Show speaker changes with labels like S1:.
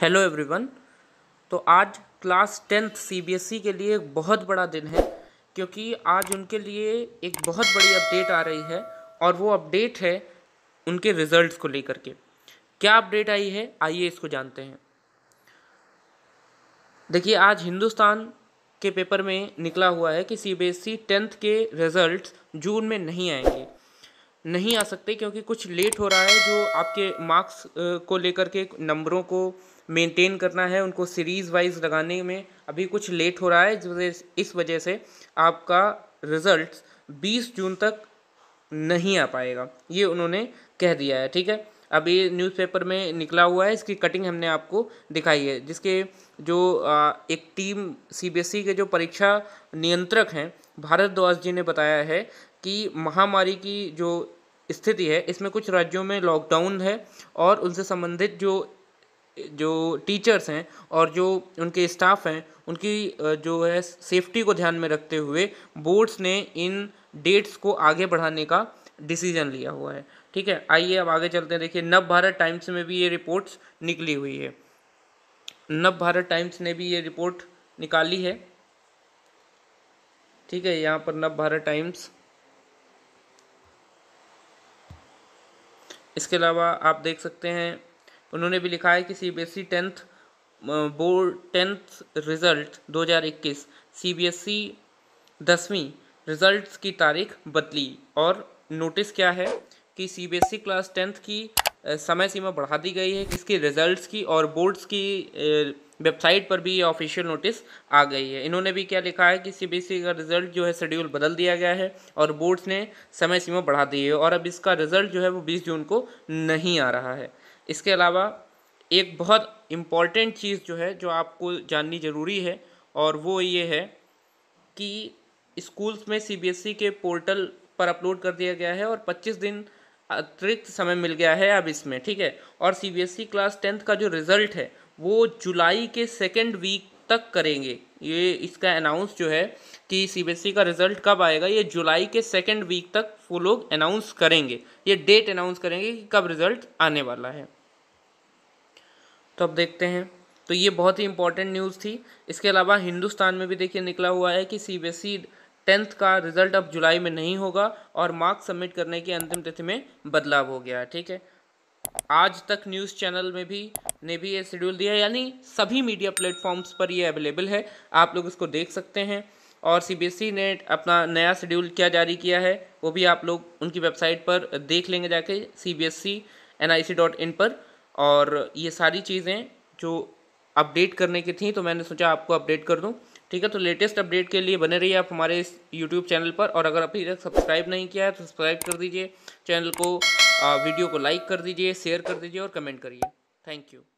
S1: hello everyone तो आज class tenth CBSE e के लिए एक बहुत बड़ा दिन है क्योंकि आज उनके लिए एक बहुत बड़ी अपडेट आ रही है और वो अपडेट है उनके रिजल्ट्स को लेकर के क्या अपडेट आई है आइए इसको जानते हैं देखिए आज हिंदुस्तान के पेपर में निकला हुआ है कि सीबीएसई e टेंथ के रिज़ल्ट जून में नहीं आएंगे नहीं आ सकते क्योंकि कुछ लेट हो रहा है जो आपके मार्क्स को लेकर के नंबरों को मेंटेन करना है उनको सीरीज़ वाइज लगाने में अभी कुछ लेट हो रहा है जो इस वजह से आपका रिज़ल्ट 20 जून तक नहीं आ पाएगा ये उन्होंने कह दिया है ठीक है अब ये न्यूज़पेपर में निकला हुआ है इसकी कटिंग हमने आपको दिखाई है जिसके जो एक टीम सीबीएसई e के जो परीक्षा नियंत्रक हैं भारत जी ने बताया है कि महामारी की जो स्थिति है इसमें कुछ राज्यों में लॉकडाउन है और उनसे संबंधित जो जो टीचर्स हैं और जो उनके स्टाफ हैं उनकी जो है सेफ्टी को ध्यान में रखते हुए बोर्ड्स ने इन डेट्स को आगे बढ़ाने का डिसीजन लिया हुआ है ठीक है आइए अब आगे चलते हैं देखिए नव भारत टाइम्स में भी ये रिपोर्ट्स निकली हुई है नव भारत टाइम्स ने भी ये रिपोर्ट निकाली है ठीक है यहाँ पर नव भारत टाइम्स इसके अलावा आप देख सकते हैं उन्होंने भी लिखा है कि C B S E tenth board tenth result 2021 CBSE दसवीं रिज़ल्ट्स की तारीख बदली और नोटिस क्या है कि सीबीएसई e क्लास टेंथ की समय सीमा बढ़ा दी गई है इसके रिज़ल्ट्स की और बोर्ड्स की वेबसाइट पर भी ये ऑफिशियल नोटिस आ गई है इन्होंने भी क्या लिखा है कि सीबीएसई का रिजल्ट जो है शेड्यूल बदल दिया गया है और बोर्ड्स ने समय सीमा बढ़ा दी है और अब इसका रिजल्ट जो है वो बीस जून को नहीं आ रहा है इसके अलावा एक बहुत इम्पॉर्टेंट चीज़ जो है जो आपको जाननी ज़रूरी है और वो ये है कि स्कूल्स में सीबीएसई e के पोर्टल पर अपलोड कर दिया गया है और 25 दिन अतिरिक्त समय मिल गया है अब इसमें ठीक है और सीबीएसई क्लास टेंथ का जो रिज़ल्ट है वो जुलाई के सेकेंड वीक तक करेंगे ये इसका अनाउंस जो है कि सीबीएसई e का रिजल्ट कब आएगा ये जुलाई के सेकेंड वीक तक वो लोग अनाउंस करेंगे ये डेट अनाउंस करेंगे कि कब रिजल्ट आने वाला है तो अब देखते हैं तो ये बहुत ही इंपॉर्टेंट न्यूज़ थी इसके अलावा हिंदुस्तान में भी देखिए निकला हुआ है कि C B S E tenth का रिजल्ट अब जुलाई में नहीं होगा और मार्क्स सबमिट करने की अंतिम तिथि में बदलाव हो गया है ठीक है आज तक न्यूज़ चैनल में भी ने भी ये शेड्यूल दिया है यानी सभी मीडिया प्लेटफॉर्म्स पर ये अवेलेबल है आप लोग इसको देख सकते हैं और सीबीएसई e ने अपना नया शेड्यूल क्या जारी किया है वो भी आप लोग उनकी वेबसाइट पर देख लेंगे जाके C B S C N I C dot in पर और ये सारी चीज़ें जो अपडेट करने की थी तो मैंने सोचा आपको अपडेट कर दूँ ठीक है तो लेटेस्ट अपडेट के लिए बने रहिए आप हमारे इस यूट्यूब चैनल पर और अगर अभी तक सब्सक्राइब नहीं किया है तो सब्सक्राइब कर दीजिए चैनल को वीडियो को लाइक कर दीजिए शेयर कर दीजिए और कमेंट करिए थैंक यू